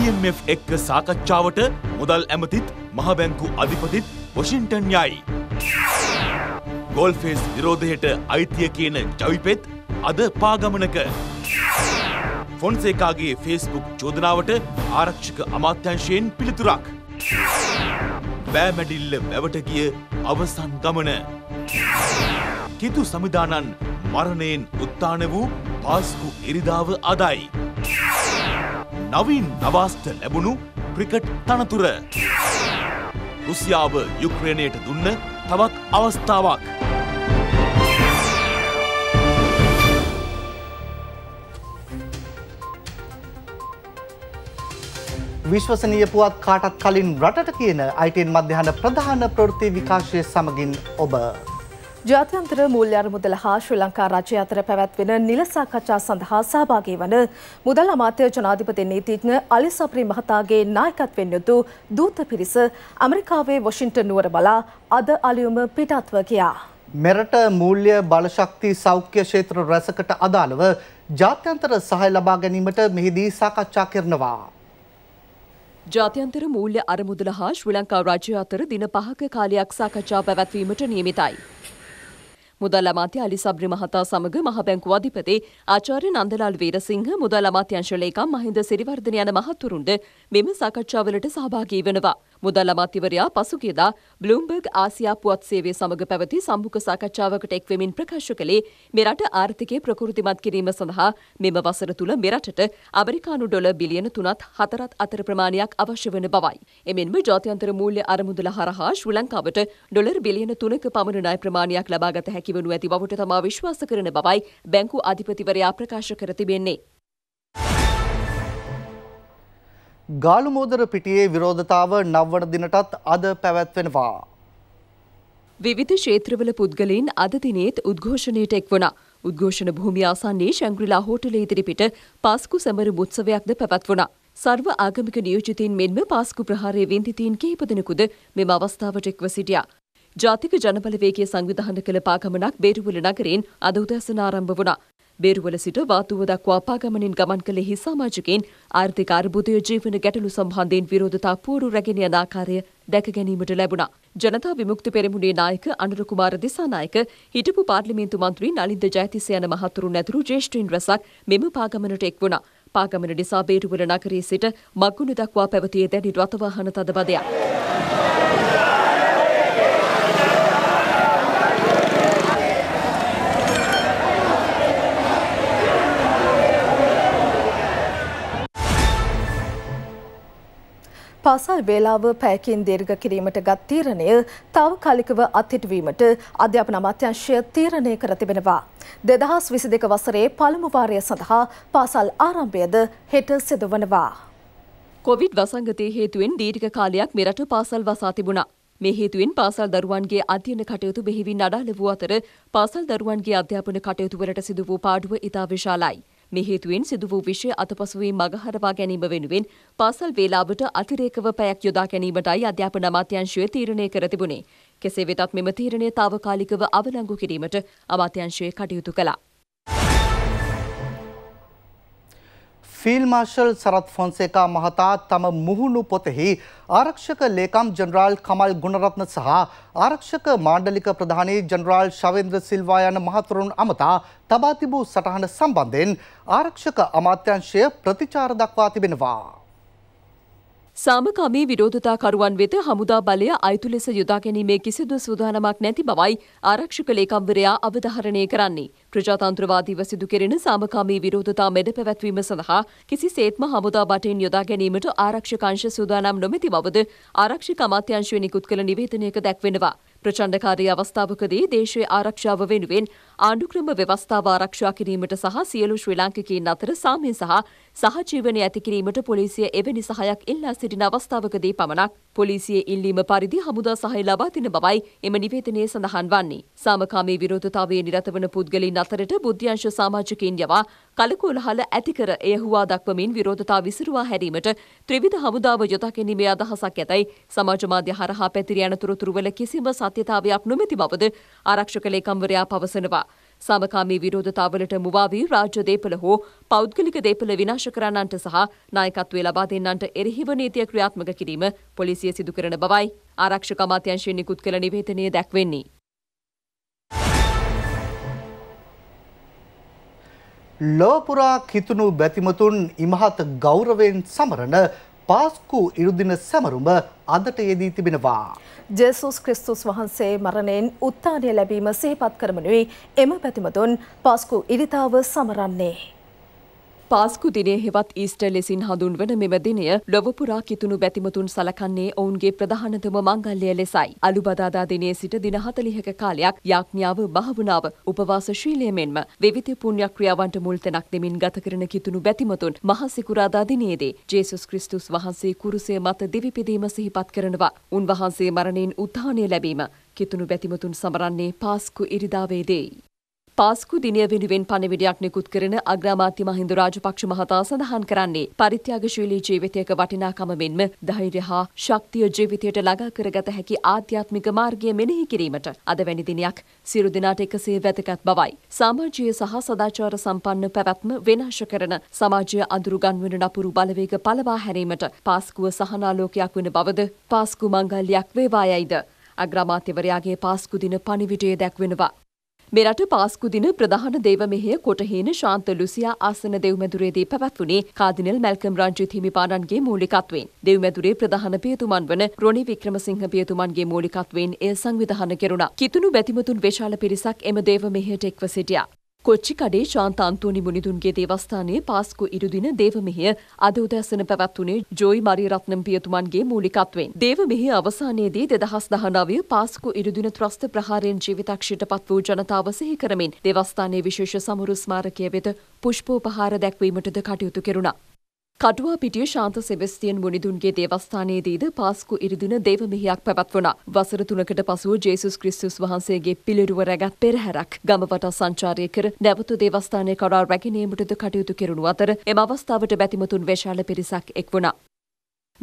IMF එක්ක සාකච්ඡාවට මුදල් ඇමතිත් මහබැංකු අධිපතිත් වොෂින්ටන් යයි. ගොල්ෆේස් විරෝධයට අයිතිය කියන ජවිපෙත් අද පාගමනක. ෆොන්සේකාගේ ෆේස්බුක් චෝදනාවට ආරක්ෂක අමාත්‍යංශයෙන් පිළිතුරක්. බෑමැඩිල්ල වැවට ගිය අවසන් ගමන. කිතු සමිදානන් මරණයෙන් උත්තාන වූ පාස්කු ඉරිදාව අදයි. නවින් නවාස්ට ලැබුණු ක්‍රිකට් තනතුර. රුසියාව යුක්්‍රණයට දුන්න තවත් අවස්ථාවක්. විශ්වසනීය පුවත් කාටත් කලින් රටට කියන අයිටන් මධ්‍යහන ප්‍රධාන ප්‍රෘති විකාශය සමගින් ඔබ. ජාත්‍යන්තර මුල්්‍යර මුදල හා ශ්‍රී ලංකා රජය අතර පැවැත්වෙන නිලසාකච්ඡා සඳහා සහභාගී වන මුදල් අමාත්‍ය ජනාධිපති නීතිඥ අලි සප්‍රී මහතාගේ නායකත්වෙන් යුතු දූත පිරිස ඇමරිකාවේ වොෂින්ටන් නුවර බලා අද අලියුම පිටත්ව ගියා. මෙරට මූල්‍ය බලශක්ති සෞඛ්‍ය ක්ෂේත්‍ර රැසකට අදාළව ජාත්‍යන්තර සහය ලබා ගැනීමට මෙහිදී සාකච්ඡා කරනවා. ජාත්‍යන්තර මූල්‍ය අරමුදල හා ශ්‍රී ලංකා රාජ්‍ය අතර දින පහක කාලයක් සාකච්ඡා පැවැත්වීමට නියමිතයි. මුදල් අමාත්‍ය අලි සබ්රි මහතා සමග මහ බැංකු අධිපති ආචාර්ය නන්දලාල් වීරසිංහ මුදල් අමාත්‍යංශ ලේකම් මහින්ද සිරිවර්ධන යන මහතුරුන්ට මෙම සාකච්ඡාවලට සහභාගී වෙනවා. මුදල් අමාත්‍යවරයා පසුගියදා බ්ලූම්බර්ග් ආසියා පුවත් සේවය සමග පැවති සම්මුඛ සාකච්ඡාවකට එක්වෙමින් ප්‍රකාශ කළේ මෙරට ආර්ථිකය ප්‍රකෘතිමත් කිරීම සඳහා මෙම වසර තුළ මෙරටට ඇමරිකානු ඩොලර් බිලියන 3ත් 4ත් අතර ප්‍රමාණයක් අවශ්‍ය වන බවයි. එමෙන්ම ජාත්‍යන්තර මූල්‍ය අරමුදල හරහා ශ්‍රී ලංකාවට ඩොලර් බිලියන 3ක පමණ ණය ප්‍රමාණයක් ලබාගත හැකි වනු ඇති බවට තමා විශ්වාස කරන බවයි බැංකු අධිපතිවරයා ප්‍රකාශ කර තිබෙන්නේ. ගාලුමෝදර පිටියේ විරෝධතාව නවවන දිනටත් අද පැවැත්වෙනවා. විවිධ ක්ෂේත්‍රවල පුද්ගලයින් අද දිනේත් උද්ඝෝෂණයට එක් වුණා. උද්ඝෝෂණ භූමිය ආසන්නයේ ශැංග්‍රිලා හෝටලයේ ඉදිරිපිට පාස්කු සැමරු උත්සවයක්ද පැවැත්වුණා. සර්ව ආගමික නියෝජිතයින් මෙන්ම පාස්කු ප්‍රහාරයේ වින්දිතීන් කිහිප දෙනෙකුද මෙම අවස්ථාවට එක්ව සිටියා. ජාතික ජනබලවේගය සංවිධාන කළ පාගමනක් බේරුවල නගරයෙන් අද උදෑසන ආරම්භ වුණා. බේරුවල සිට වාතුව දක්වා පාගමනින් ගමන් කළ එහි සමාජිකයින් ආර්ථික අර්බුදය ජීවන ගැටලු සම්බන්ධයෙන් විරෝධතා පූරු රැගෙන යන ආකාරය දැක ගැනීමට ලැබුණා. ජනතා විමුක්ති පෙරමුණේ නායක අනුර කුමාර දිසානායක හිටපු පාර්ලිමේන්තු මන්ත්‍රී නලින්ද ජයතිස යන මහතුරුන් ඇතුළු ජ්‍යෙෂ්ඨයින් රැසක් මෙම පාගමනට එක් වුණා. පාගමන නිසා බේරුවල නගරයේ සිට මගුණ දක්වා පැවතියේ දැඩි රථවාහන තදබදයක්. පාසල් වේලාව පැයකින් දීර්ඝ කිරීමට ගත් තීරණය తాවකාලිකව අත්හිටුවීමට අධ්‍යාපන අමාත්‍යාංශය තීරණය කර තිබෙනවා. 2022 වසරේ පළමු වාරය සඳහා පාසල් ආරම්භයද හෙට සිදුවනවා. කොවිඩ් වසංගතය හේතුවෙන් දීර්ඝ කාලයක් මෙරට පාසල් වසා තිබුණා. මේ හේතුවෙන් පාසල් දරුවන්ගේ අධ්‍යයන කටයුතු බෙහෙවින් අඩාල වූ අතර පාසල් දරුවන්ගේ අධ්‍යාපන කටයුතු වලට සිදු වූ පාඩුව ඉතා විශාලයි. මේ හේතුවෙන් සිදු වූ විෂය අතපසුවී මගහරවා ගැනීම වෙනුවෙන් පාසල් වේලාවට අතිරේකව පැයක් යොදා ගැනීමටයි අධ්‍යාපන අමාත්‍යංශය තීරණය කර තිබුණේ. කෙසේ වෙතත් මෙම තීරණය తాවකාලිකව අවලංගු කිරීමට අමාත්‍යංශය කටයුතු කළා. ෆිල් මාර්ෂල් සරත් ෆොන්සේකා මහතා තම මුහුණු පොතෙහි ආරක්ෂක ලේකම් ජනරාල් කමල් ගුණරත්න සහ ආරක්ෂක මාණ්ඩලික ප්‍රධානී ජනරාල් ශවේන්ද්‍ර සිල්වා යන මහතුරුන් අමතා තබා තිබූ සටහන සම්බන්ධයෙන් ආරක්ෂක අමාත්‍යංශය ප්‍රතිචාර දක්වා තිබෙනවා. සාමකාමී විරෝධතාකරුවන් වෙත හමුදා බලය අයුතු ලෙස යොදා ගැනීමේ කිසිදු සූදානමක් නැති බවයි ආරක්ෂක ලේකම්වරයා අවධාරණය කරන්නේ. ප්‍රජාතන්ත්‍රවාදීව සිදු කෙරෙන සාමකාමී විරෝධතා මෙඩ පැවැත්වීම සඳහා කිසිසේත්ම හමුදා බටෙන් යොදා ගැනීමට ආරක්ෂක අංශ සූදානම් නොමැති බවද ආරක්ෂක අමාත්‍යාංශය නිකුත් කළ නිවේදනයක දැක්වෙනවා. ප්‍රචණ්ඩකාරී අවස්ථාවකදී දේශයේ ආරක්ෂාව වෙනුවෙන් ආණ්ඩුක්‍රම ව්‍යවස්ථාව ආරක්ෂා කිරීමට සහ සියලු ශ්‍රී ලාංකිකයින් අතර සාමය සහ සහජීවනය ඇති කිරීමට පොලිසිය එවැනි සහයක් ඉල්ලා සිටින අවස්ථාවකදී පමණක් පොලිසිය ඉල්ලීම පරිදි හමුදා සහය ලබා දෙන බවයි එම නිවේදනයේ සඳහන් වන්නේ. සාමකාමී විරෝධතාවයේ නිරත වන පුද්ගලයින් අතරට බුද්ධ්‍යංශ සමාජිකයින් යවා කලකෝලහල ඇති කර එය හුවා දක්වමින් විරෝධතා විසිරුවා හැරීමට ත්‍රිවිධ හමුදාව යොදා ගැනීමේ අදහසක් ඇතයි සමාජ මාධ්‍ය හරහා පැතිර යන තොරතුරු වල කිසිම සත්‍යතාවයක් නොමැති බවද ආරක්ෂක ලේකම්වරයා පවසනවා. සාමකාමී විරෝධතාවලට මුවාවී රාජ්‍ය දේපල හෝ පෞද්ගලික දේපල විනාශ කරන්නන්ට සහ නායකත්වය ලබා දෙන්නන්ට එරෙහිව නීතිය ක්‍රියාත්මක කිරීම පොලිසිය සිදු කරන බවයි ආරක්ෂක අමාත්‍යංශයෙන් නිකුත් කළ නිවේදනය දැක්වෙන්නේ. ලෝපුරා කිතුුණු බැතිමතුන් ඉමහත් ගෞරවයෙන් සමරණ පාස්කු ඉරුදින සැමරුම අදට යෙදී තිබෙනවා. ජෙසුස් ක්‍රිස්තුස් වහන්සේ මරණයෙන් උත්තානය ලැබීම සේපත් කරමනුයි එම පැතිමතුන් පාස්කු ඉරිතාව සමරන්නේ. පාස්කු දිනේ හෙවත් ඊස්ටර් ලෙසින් හඳුන්වන මෙම දිනය ලොව පුරා කිතුණු බැතිමතුන් සලකන්නේ ඔවුන්ගේ ප්‍රධානතම මංගල්‍යය ලෙසයි. අලුබදාදා දිනේ සිට දින 40ක කාලයක් යාඥාව භාවනාව උපවාස ශීලය මෙන්ම විවිධ පුණ්‍ය ක්‍රියාවන්ට මුල් තැනක් දෙමින් ගත කරන කිතුණු බැතිමතුන් මහ සිකුරාදා දිනේදී ජේසුස් ක්‍රිස්තුස් වහන්සේ කුරුසය මත දිවිපෙදීම සිහිපත් කරනවා. උන්වහන්සේ මරණයෙන් උත්ථානය ලැබීම කිතුණු බැතිමතුන් සමරන්නේ පාස්කු ඉරිදාවේදීයි. පාස්කු දිනය වෙනුවෙන් පණවිඩයක් නිකුත් කරන අග්‍රාමාත්‍ය මහින්ද රාජපක්ෂ මහතා සඳහන් කරන්නේ පරිත්‍යාගශීලී ජීවිතයක වටිනාකම මෙන්ම ධෛර්ය හා ශක්තිය ජීවිතයට ළඟා කරගත හැකි ආධ්‍යාත්මික මාර්ගය මෙනෙහි කිරීමට අද වැනි දිනයක් සියලු දිනාට එකසේ වැදගත් බවයි. සමාජීය සහ සදාචාර සම්පන්න පැවැත්ම විනාශ කරන සමාජය අඳුරුගන්වන නපුරු බලවේග පළවා හැරීමට පාස්කුව සහනාලෝකයක් වන බවද පාස්කු මංගල්‍යයක් වේවායයිද අග්‍රාමාත්‍යවරයාගේ පාස්කු දින පණිවිඩය දැක්වෙනවා. මෙරට පාස්කු දින ප්‍රධාන දේව මෙහෙය කොටහේන ශාන්ත ලුසියා ආසන දෙව්මැදුරේදී පැවැත්වුණේ කාදිනල් මැල්කම් රංජිත් හිමිපාණන්ගේ මූලිකත්වයෙන්. දෙව්මැදුරේ ප්‍රධාන පියතුමන් වන රොනි වික්‍රමසිංහ පියතුමන්ගේ මූලිකත්වයෙන් එය සංවිධානය කෙරුණා. කිතුණු බැතිමතුන් විශාල පිරිසක් එම දේව මෙහෙයට එක්ව සිටියා. කොච්චිකඩේ ශාන්තාන්තෝනි මුනිදුන්ගේ දේවස්ථානයේ පාස්කු ඉරුදින දේවමෙහිය අද උදැසන පැවැත්වුණේ ජෝයි මරිරත්නම් පියතුමන්ගේ මූලිකත්වෙන්. දේවමෙහි අවසානයේදී දෙදහස් දහනවය පාස්කු ඉරුදින ත්‍රස්ත ප්‍රහාරයෙන් ජීවිතක්ෂයට පත් වූ ජනතාව සිහි කරමින් දේවස්ථානයේ විශේෂ සමුරු ස්මාරකය වෙත පුෂ්පෝපහාර දැක්වීමටද කටයුතු කෙරුණා. කටුවා පිටිය ශාන්ත සෙබස්තියන් මුනිදුන්ගේ දේවස්ථානයේදීද පාස්කු ඉරිදින දේව මෙහියක් පැවැත්වුණා. වසර තුනකට පසුව ජේසුස් ක්‍රිස්තුස් වහන්සේගේ පිළිරුව රැගත් පෙරහැරක් ගම වටා සංචාරය කර නැවතු දේවස්ථානය කරා රැගෙනීමටද කටයුතු කෙරුණු අතර එම අවස්ථාවට බැතිමතුන් විශාල පිරිසක් එක් වුණා.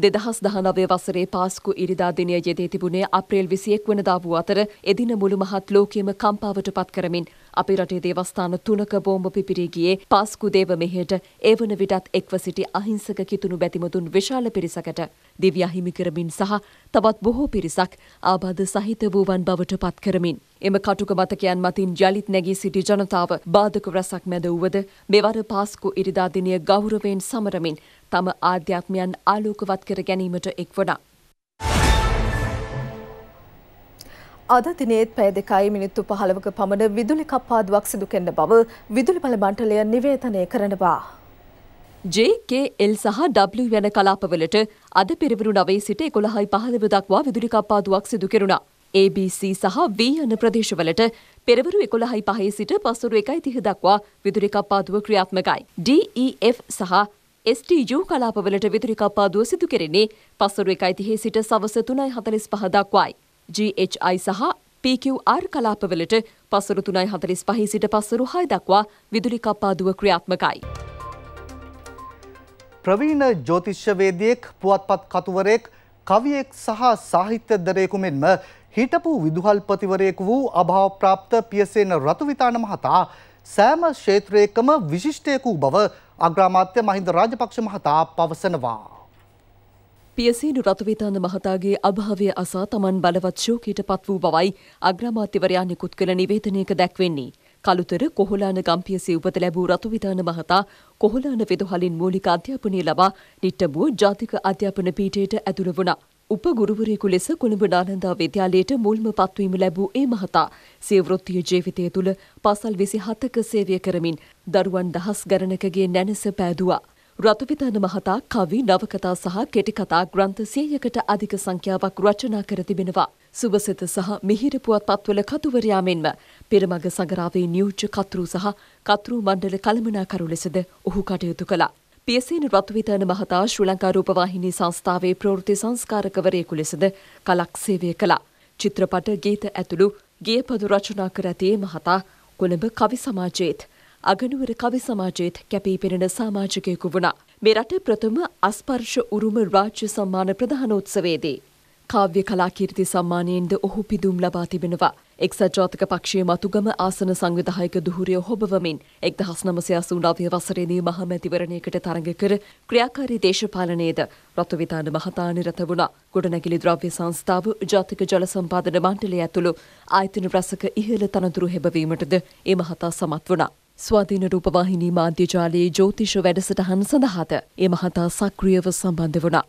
දෙදහස් දහනවය වසරේ පාස්කු ඉරිදා දිනය යෙදී තිබුණේ අප්‍රේල් විසියෙක් වනදා වූ අතර එදින මුළු මහත් ලෝකයේම කම්පාවට පත් කරමින් අපි රටේ දේවස්ථාන තුනක බෝම්බ පිපිරී ගියේ පාස්කුදේව මෙහෙට ඒ වන විටත් එක්ව සිටි අහිංසක කිතුණු බැතිමතුන් විශාල පිරිසකට දිව්‍ය අහිමි කරමින් සහ තවත් බොහෝ පිරිසක් ආබාධ සහිත වූවන් බවට පත් කරමින් එම කටුක මතකයන් මතින් ජලිත් නැගී සිටි ජනතාව බාධක රැසක් මැද වුවද මෙවර පාස්කු ඉරිදා දිනය ගෞරවයෙන් සමරමින් තම ආධ්‍යාත්මයන් ආලෝකවත් කර ගැනීමට එක්වනා අද දිනේත් පැය දෙකයි මිනිත්තු පහළවක පමණ විදුලි කප්පාදුවක් සිදු කෙන්න බව විදුලි බල මණ්ඩලය නිවේදනය කරනවා. JKL සහ W යන කලාපවලට අද පෙරවරු නවයේ සිට එකොළහයි පහළව දක්වා විදුලි කප්පාදුවක් සිදු කෙරුණා. ABC සහ V යන ප්‍රදේශවලට පෙරවරු එකොළහයි පහේ සිට පසුරු එකයි තිහ දක්වා විදුලි කප්පාදුව ක්‍රියාත්මකයි. DEF සහ STU කලාපවලට විදුලි කප්පාදුව සිදු කෙරෙන්නේ පසුරු එකයි තිහේ සිට සවස තුනයි හතලිස් පහ දක්වායි. GHI සහ PQR කලාපවලට පසරු තුනයි හතලිස් පහි සිට පස්සරු හය දක්වා විදුලි කප්පාදුව ක්‍රියාත්මකයි. ප්‍රවීණ ජෝතිශ්‍යවේදයෙක් පුවත්පත් කතුවරයෙක් කවියෙක් සහ සාහිත්‍යදරයෙකු මෙන්ම හිටපු විදුහල්පතිවරයෙකු වූ අභාවප්‍රාප්ත පියසේන රතුවිතාන මහතා සෑම ක්ෂේත්‍රයකම විශිෂ්ටයකු බව අග්‍රාමාත්‍ය මහින්ද රාජපක්ෂ මහතා පවසනවා. පියසීනු රතුවිතාන මහතාගේ අභාවය අසා තමන් බලවත් ශෝකයට පත් වූ බවයි අග්‍රාමාත්‍යවරයා නිකුත් කළ නිවේදනයක දැක්වෙන්නේ. කළුතර කොහොලාන ගම්පියසේ උපත ලැබූ රතුවිතාන මහතා කොහොලාන වෙදහලින් මූලික අධ්‍යාපනය ලබා නිට්ටඹුව ජාතික අධ්‍යාපන පීඨයට ඇතුළු වුණා. උපගුරුවරයෙකු ලෙස කොළඹ නාලන්දා විද්‍යාලයට මුල්ම පත්වීම ලැබූ ඒ මහතා සිය වෘත්තීය ජීවිතය තුළ පාසල් 27ක සේවය කරමින් දරුවන් දහස් ගණනකගේ නැනස පෑදුවා. රතුවිධාන මහතා කවි නවකතා සහ කෙටිකතා ග්‍රන්ථ සියයකට අධික සංඛ්‍යාවක් රචනා කර තිබෙනවා. සුබසිත සහ මිහිර පුවත්පත්වල කතුවරයා මෙන්ම පෙරමග සඟරාවේ නියෝජ්‍ය කතුරු සහ කතුරු මණ්ඩල කළමනාකරු ලෙසද ඔහු කටයුතු කළා. පියසේන රත්විතන මහතා ශ්‍රී ලංකා රූපවාහිනී සංස්ථාවේ ප්‍රවෘත්ති සංස්කාරකවරයෙකු ලෙසද කලක් සේවය කළා. චිත්‍රපට ගීත ඇතුළු ගේපද රචනා කර ඇති මහතා කොළඹ කවි සමාජයේත් අගනුවර කවි සමාජයේත් කැපී පෙනෙන සමාජකයෙකු වුණා. මේ රට ප්‍රථම අස්පර්ශ උරුම රාජ්‍ය සම්මාන ප්‍රධානෝත්සවයේදී කාව්‍ය කලා කීර්ති සම්මානයෙන්ද ඔහු පිදුම් ලබා තිබෙනවා. එක්සත් ජාතික පක්ෂයේ මතුගම ආසන සංවිධායක දුහුරිය හොබවමින් 1989 වසරේදී මහමැතිවරණයකට තරඟ කර ක්‍රියාකාරී දේශපාලනයේද රතුවිතාන මහතා නිරත වුණා. ගොඩනැගිලි ද්‍රව්‍ය සංස්ථාව ජාතික ජල සම්පාදන මණ්ඩලය ඇතුළු ආයතන රසක ඉහළ තනතුරු හෙබවීමටද ඒ මහතා සමත් වුණා. ස්වාධීන රූපවාහිනී මාධ්‍යජාලයේ ජෝතිෂ වැඩසටහන් සඳහාද ඒ මහතා සක්‍රියව සම්බන්ධ වුණා.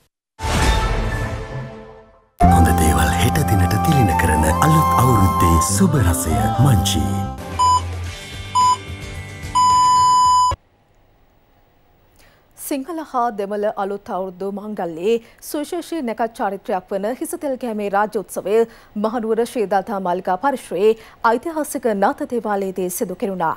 හොඳ දේවල් හෙට දිනට තිලින කරන අලුත් අවුරුද්දේ සුබ රසය මංචී. සිංහල හා දෙමළ අලුත් අවුරුදු මංගල්ලේ සුවිශේෂී නැකත් චාරිත්‍රයක් වන හිසතෙල් කෑමේ රාජ්‍යෝත්සවය මහනුවර ශ්‍රීදාතා මාලිකා පරිශ්‍රයේ ඓතිහාසික නාථ දේවාලයේදී සිදු කෙරුණා.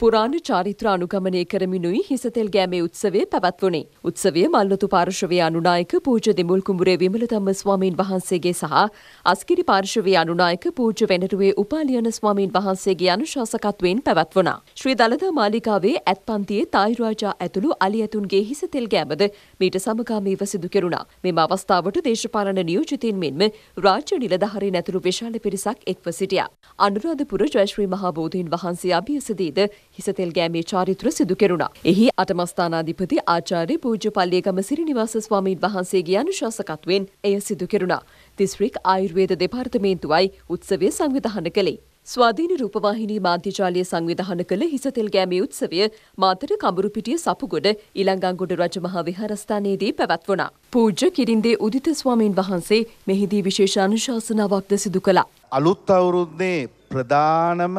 පුරාණ චාරිත්‍ර අනුගමනය කරමිනුයි හිසතෙල් ගෑමේ උත්සවය පැවැත්වුණේ. උත්සවය මල්ලතු පාර්ශවයේ අනුනායක පූජ දෙමුල් කුඹුරේ විමලතම්ම ස්වාමීන් වහන්සේගේ සහ අස්කිරි පාර්ශවයේ අනුනායක පූජ වෙනරුවේ උපාලියන ස්වාමීන් වහන්සේගේ අනුශාසකත්වයෙන් පැවැත්වුණා. ශ්‍රී දළදා මාලිකාවේ ඇත්පන්තියේ තායිරාජා ඇතුළු අලි ඇතුන්ගේ හිසතෙල් ගෑමද මීට සමගාමීව සිදු කෙරුණා. මෙම අවස්ථාවට දේශපාලන නියෝජිතින් මෙන්ම රාජ්‍ය නිලධාරීන් ඇතුළු විශාල පිරිසක් එක්ව සිටියා. අනුරාධපුර ජයශ්‍රී මහා බෝධීන් වහන්සේ අභියසදීද හිසතෙල්ගෑමේ චාරිත්‍ර සිදු කෙරුණා. එහි අටමස්ථානාධිපති ආචාර්ය පූජ්‍ය පල්ලියගම සිරිනිවාස ස්වාමීන් වහන්සේගේ අනුශාසකත්වයෙන් එය සිදු කෙරුණා. දිස්ත්‍රික් ආයුර්වේද දෙපාර්තමේන්තුවයි උත්සවය සංවිධාන කළේ. ස්වාධීන රූපවාහිනී මාධ්‍යජාලය සංවිධාන කළ හිසතෙල්ගෑමේ උත්සවය මාතර කඹුරුපිටිය සපුගොඩ ඉලංගංගොඩ රජමහා විහාරස්ථානයේදී පැවැත්වුණා. පූජ්‍ය කිරින්දේ උදිත ස්වාමීන් වහන්සේ මෙහිදී විශේෂ අනුශාසනාවක්ද සිදු කළා. අලුත් අවුරුද්දේ ප්‍රධානම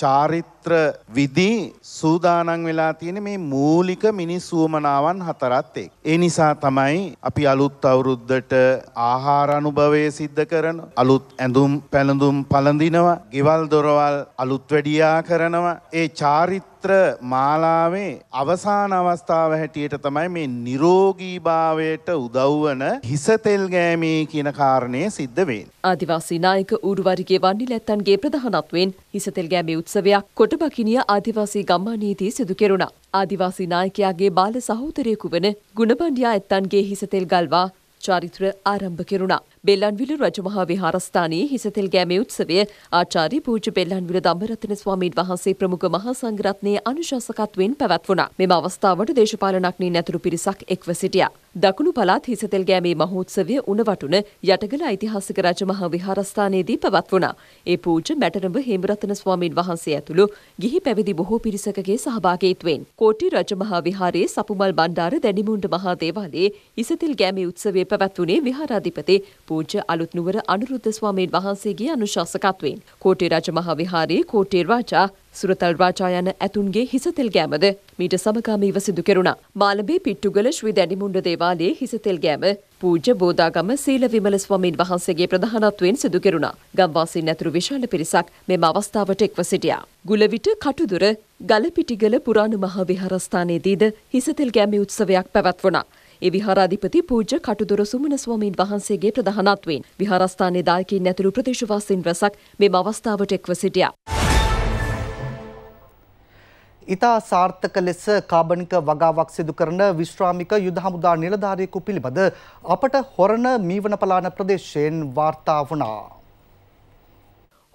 චාරිත්‍ර සූත්‍ර විදි සූදානම් වෙලා තියෙන මේ මූලික මිනිස් වුවමනාවන් හතරත් එක්. ඒ නිසා තමයි අපි අලුත් අවුරුද්දට ආහාර අනුභවය සිද්ධ කරන අලුත් ඇඳුම් පැළඳුම් පළඳිනවා, ගෙවල් දොරවල් අලුත් වැඩියා කරනවා. ඒ චාරිත්‍ර මාලාවේ අවසාන අවස්ථාව හැටියට තමයි මේ නිරෝගීභාවයට උදව්වන හිස තෙල් ගෑමේ කියන කාරණය සිද්ධ වෙන්නේ. ආදිවාසී නායක ඌරුවරිගේ වන්නිලැත්තන්ගේ ප්‍රධානත්වයෙන් හිස තෙල් ගෑමේ උත්සවයක් කොට ගුණබකිනිය ආදිවාසී ගම්මා නීති සිදු කෙරුණා. ආදිවාසී නායකයාගේ බාල සහෝදරයෙකු වන ගුණබණ්ඩියා ඇත්තන්ගේ හිසතෙල් ගල්වා චාරිත්‍ර ආරම්භ කෙරුණා. බෙල්ලන්විල රජමහා විහාරස්ථානයේ හිසතෙල් ගෑමේ උත්සවය ආචාර්ය පූජ්‍ය බෙල්ලන්විල ධම්මරත්න ස්වාමීන් වහන්සේ ප්‍රමුඛ මහා සංඝරත්නයේ අනුශාසකත්වයෙන් පැවැත්වුණා. මෙම අවස්ථාවට දේශපාලනඥයින් ඇතුළු පිරිසක් එක්ව සිටියා. දකුණු පළාත් හිසතෙල් ගෑමේ මහෝත්සවය උණවටුන යටගල ඓතිහාසික රජ මහා විහාරස්ථානයේදී පැවැත්වුණා. ඒ පූජ්‍ය මැටරඹ හේමරතන ස්වාමින් වහන්සේ ඇතුළු ගිහි පැවිදි බොහෝ පිරිසකගේ සහභාගීත්වයෙන් කෝටි රජ මහා විහාරයේ සපුමල් බණ්ඩාර දැනිමුණ්ඩ මහා දේවාලයේ හිසතෙල් ගෑමේ උත්සවය පැවැත්වුණේ විහාරාධිපති පූජ්‍ය අලුත් නුවර අනුරුද්ධ ස්වාමින් වහන්සේගේ අනුශාසකත්වයෙන්. කෝටි රජ මහා විහාරයේ කෝටි රාජා සුරතල්රාජා යන ඇතුන්ගේ හිසතෙල් ගෑමද මීට සමගාමීව සිදු කෙරුණා. මාලඹේ පිට්ටුගල ශ්‍රී දැඩිමුණ්ඩ දේවාලයේ හිසතෙල් ගෑම පූජ්‍ය බෝධාගම සීල විමල ස්වාමීන් වහන්සේගේ ප්‍රධානත්වයෙන් සිදු කෙරුණා. ගම්වාසීන් ඇතුළු විශාල පිරිසක් මෙම අවස්ථාවට එක්ව සිටියා. ගුලවිට කටුදුර ගලපිටිගල පුරාණ මහ විහාරස්ථානයේදීද හිසතෙල් ගෑමි උත්සවයක් පැවැත්වුණා. ඒ විහාරාධිපති පූජ්‍ය කටුදුර සුමන ස්වාමීන් වහන්සේගේ ප්‍රධානත්වයෙන් විහාරස්ථානයේ දායකයින් ඇතුළු ප්‍රදේශවාසීන් රැසක් මෙම අවස්ථාවට එක්ව සිටියා. ඉතා සාර්ථක ලෙස කාබනික වගාවක් සිදු කරන විශ්‍රාමික යුද හමුදා නිලධාරියෙකු පිළිබඳ අපට හොරණ මීවන පලාන ප්‍රදේශයෙන් වාර්තා වුණා.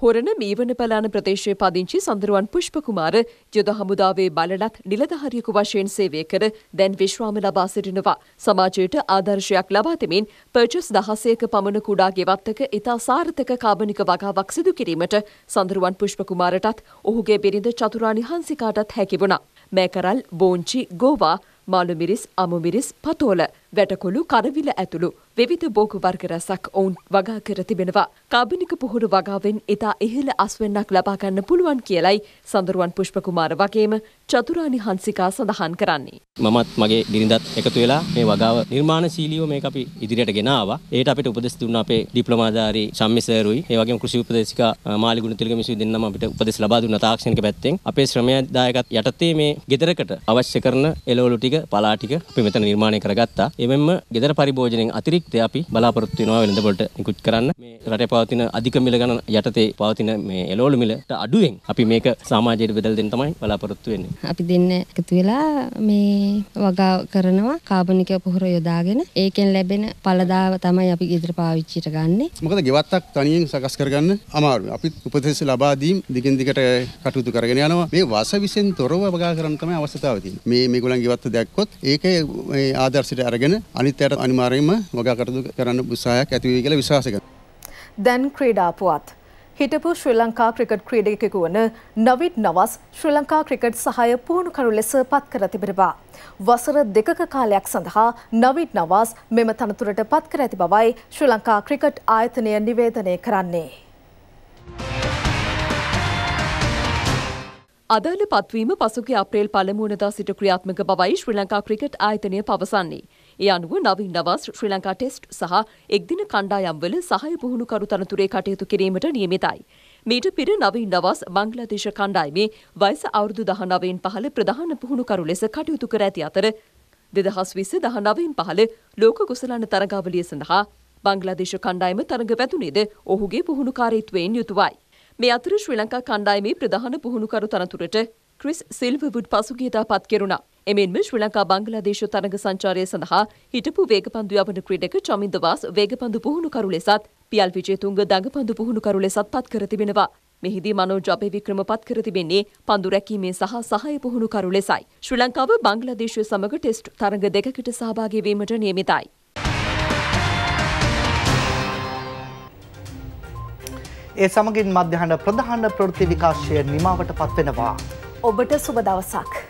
හොරණ මීවන පලාන ප්‍රදේශයේ පදිංචි සඳරුවන් පුෂ්පකුමාර යුද හමුදාවේ බලලත් නිලධාරියෙකු වශයෙන් සේවය කර දැන් විශ්‍රාම ලබා සිටිනවා. සමාජයට ආදර්ශයක් ලබා දෙමින් පර්චස් දහසයක පමණ කුඩා ගෙවත්තක ඉතා සාර්ථක කාබනික වගාවක් සිදු කිරීමට සඳරුවන් පුෂ්පකුමාරටත් ඔහුගේ බිරිඳ චතුරානි හංසිකාටත් හැකි වුණා. මෑකරල්, බෝංචි, ගෝවා, මාළුමිරිස්, අමුමිරිස්, පතෝල වැටකොළු කරවිල ඇතුළු විවිධ බෝග වර්ග රැසක් ඔවුන් වගා කර තිබෙනවා. කාබනික පුහුණු වගාවෙන් ඉතා ඉහළ අස්වෙන්නක් ලබා ගන්න පුළුවන් කියලයි සඳරුවන් පුෂ්පකුමාර වගේම චතුරානි හංසිකා සඳහන් කරන්නේ. මමත් මගේ බිරිඳත් එකතු වෙලා මේ වගාව නිර්මාණශීලීව මේක අපි ඉදිරියට ගෙනාවා. ඒට අපිට උපදෙස් දුන්න අපේ ඩිප්ලොමාධාරී ශම්මි සර්රුයි, ඒ වගේම කෘෂි උපදේශිකා මාලිගුණ තිලක මිසු දෙන්නම අපිට උපදෙස් ලබා දුන්න තාක්ෂණික පැත්තෙන් අපේ ශ්‍රමය දායකත් යටතේ මේ ගෙදරකට අවශ්‍ය කරන එළවලු ටික, පලා ටික අපි මෙතන නිර්මාණය කරගත්තා. එමෙන්ම ගෙදර පරිභෝජනයෙන් අතිරික්ත අපි බලාපොරොත්තු වෙනවා වෙළඳපොළට නිකුත් කරන්න. මේ රටේ පවතින අධික මිල ගණන යටතේ පවතින මේ එළවලු මිලට අඩුවෙන් අපි මේක සමාජයට බෙදලා දෙන්න තමයි බලාපොරොත්තු වෙන්නේ. අපි දෙන්න එකතු වෙලා මේ වගා කරනවා කාබනික පොහොර යොදාගෙන ඒකෙන් ලැබෙන පළදාව තමයි අපි ගෙදර පාවිච්චියට ගන්නෙ. මොකද ගෙවත්තක් තනියෙන් සකස් කරගන්න අමාරුයි. අපි උපදෙස් ලබා දීම් දිගින් දිගට කටයුතු කරගෙන යනවා. මේ වාස විසෙන් තොරව වගා කරන්න තමයි අවශ්‍යතාවය තියෙන්නේ. මේ මේගොල්ලන් ගෙවත්ත දැක්කොත් ඒක ආදර්ශයට අරගෙන ගැන අනිත් අයට අනිවාර්යයෙන්ම වගා කටයුතු කරන්න උත්සාහයක් ඇති වෙයි කියලා විශ්වාස කරනවා. දැන් ක්‍රීඩා පුවත් හිටපු ශ්‍රී ලංකා ක්‍රිකට් ක්‍රීඩකයෙකු වන නවිත් නවස් ශ්‍රී ලංකා ක්‍රිකට් සහාය පුහුණුකරු ලෙස පත් කර තිබෙනවා. වසර දෙකක කාලයක් සඳහා නවිත් නවස් මෙම තනතුරට පත් කර ඇති බවයි ශ්‍රී ලංකා ක්‍රිකට් ආයතනය නිවේදනය කරන්නේ. අදාළ පත්වීම පසුගේ අප්‍රේල් පළමුුණදා සිට ක්‍රියාත්මක බවයි ශ්‍රී ලංකා ක්‍රිකට් ආයතනය පවසන්නේ. ඒ අනුව නවීන් නවාස් ශ්‍රී ලංකා ටෙස්ට් සහ එක්දින කණ්ඩායම්වල සහාය පුහුණුකරු තනතුරේ කටයුතු කිරීමට නියමිතයි. මීට පෙර නවීන් නවාස් බංග්ලාදේශ කණ්ඩායමේ වයස අවුරුදු 19න් 15 ප්‍රධාන පුහුණුකරු ලෙස කටයුතු කර ඇති අතර 2020 19න් 15 ලෝක කුසලන තරගාවලිය සඳහා බංග්ලාදේශ කණ්ඩායම තරඟ වැතුනේද ඔහුගේ පුහුණුකාරීත්වයෙන් යුතුවයි. මේ අතර ශ්‍රී ලංකා කණ්ඩායමේ ප්‍රධාන පුහුණුකරු තනතුරට ක්‍රිස් සිල්වවුඩ් පසුගියදා පත් කෙරුණා. එමෙන්ම ශ්‍රී ලංකා බංගලාදේශ තරඟ සංචාරය සඳහා හිටපු වේගපන්දු යවන ක්‍රීඩක චමින්ද වාස් වේගපන්දු පුහුණුකරු ලෙසත් පියල් විජේතුංග දඟපන්දු පුහුණුකරු ලෙසත් පත් කර තිබෙනවා. මෙහිදී මනෝජ් අබේවික්‍රම පත් කර තිබෙන්නේ පන්දු රැකීමේ සහ සහාය පුහුණුකරු ලෙසයි. ශ්‍රී ලංකාව බංග්ලාදේශය සමග ටෙස්ට් තරඟ දෙකකට සහභාගී වීමට නියමිතයි. ඒ සමගින් මධ්‍යහන ප්‍රධාන ප්‍රවෘත්ති විකාශය නිමාවට පත්වෙනවා. ඔබට සුබ දවසක්.